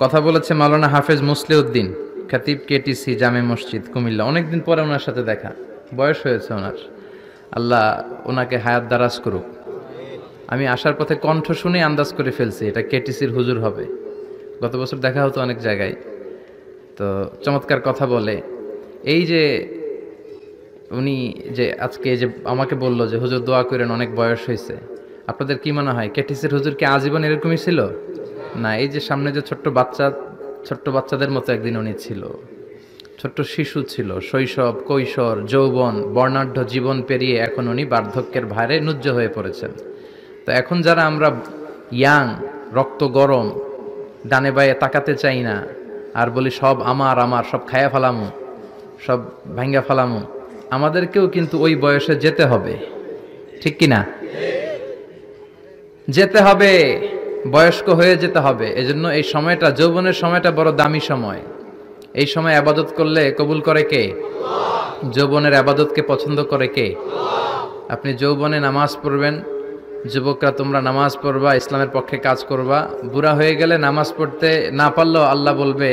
কথা বলেছে মালানা হাফেজ মুসলিউদ্দিন খাতিব কেটিসি জামে মসজিদ কুমিল্লা অনেকদিন পরে ওনার সাথে দেখা বয়স হয়েছে ওনার আল্লাহ ওনাকে হায়াত দারাজ করুক আমি আসার পথে কণ্ঠ শুনে আন্দাজ করে ফেলছি এটা কেটিসির হুজুর হবে গত বছর দেখা হতো অনেক জায়গায় তো চমৎকার কথা বলে এই যে উনি যে আজকে যে আমাকে বললো যে হুজুর দোয়া করেন অনেক বয়স হয়েছে আপনাদের কি মনে হয় কেটিসের হুজুর কি আজীবন এরকমই ছিল না এই যে সামনে যে ছোট্ট বাচ্চা ছোট্ট বাচ্চাদের মতো একদিন উনি ছিল ছোট্ট শিশু ছিল শৈশব কৈশোর যৌবন বর্ণাঢ্য জীবন পেরিয়ে এখন উনি বার্ধক্যের ভারে নুজ্জ হয়ে পড়েছেন তো এখন যারা আমরা ইয়াং রক্ত গরম ডানে বায়ে তাকাতে চাই না আর বলি সব আমার আমার সব খায়া ফেলামু সব ভাঙ্গা ফেলামু আমাদেরকেও কিন্তু ওই বয়সে যেতে হবে ঠিক কি না যেতে হবে বয়স্ক হয়ে যেতে হবে এজন্য এই সময়টা যৌবনের সময়টা বড় দামি সময় এই সময় আবাদত করলে কবুল করে কে যৌবনের আবাদতকে পছন্দ করে কে আপনি যৌবনে নামাজ পড়বেন যুবকরা তোমরা নামাজ পড়বা ইসলামের পক্ষে কাজ করবা বুড়া হয়ে গেলে নামাজ পড়তে না পারলেও আল্লাহ বলবে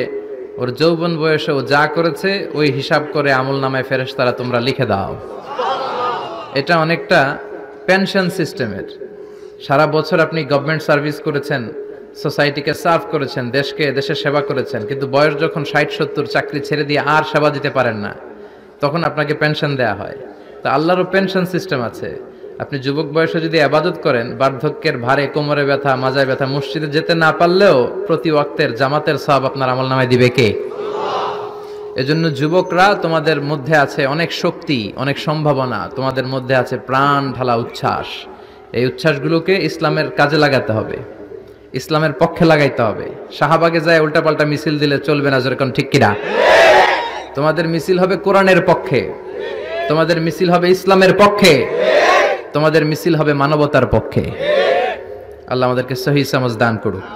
ওর যৌবন বয়সে ও যা করেছে ওই হিসাব করে আমল নামায় ফেরেস তারা তোমরা লিখে দাও এটা অনেকটা পেনশন সিস্টেমের সারা বছর আপনি গভর্নমেন্ট সার্ভিস করেছেন সোসাইটিকে সার্ভ করেছেন দেশকে দেশের সেবা করেছেন কিন্তু বয়স যখন ষাট সত্তর চাকরি ছেড়ে দিয়ে আর সেবা দিতে পারেন না তখন আপনাকে পেনশন দেয়া হয় তো আল্লাহরও পেনশন সিস্টেম আছে আপনি যুবক বয়সে যদি আবাদত করেন বার্ধক্যের ভারে কোমরে ব্যথা মাজায় ব্যথা মসজিদে যেতে না পারলেও প্রতি অক্তের জামাতের সব আপনার আমল নামায় দিবে কে এজন্য যুবকরা তোমাদের মধ্যে আছে অনেক শক্তি অনেক সম্ভাবনা তোমাদের মধ্যে আছে প্রাণ ঢালা উচ্ছ্বাস এই উচ্ছ্বাসগুলোকে ইসলামের কাজে লাগাতে হবে ইসলামের পক্ষে লাগাইতে হবে শাহবাগে যায় উল্টাপাল্টা মিছিল দিলে চলবে না যেরকম ঠিক কিনা তোমাদের মিছিল হবে কোরআনের পক্ষে তোমাদের মিছিল হবে ইসলামের পক্ষে তোমাদের মিছিল হবে মানবতার পক্ষে আল্লাহ আমাদেরকে সহি সমাজ দান করুক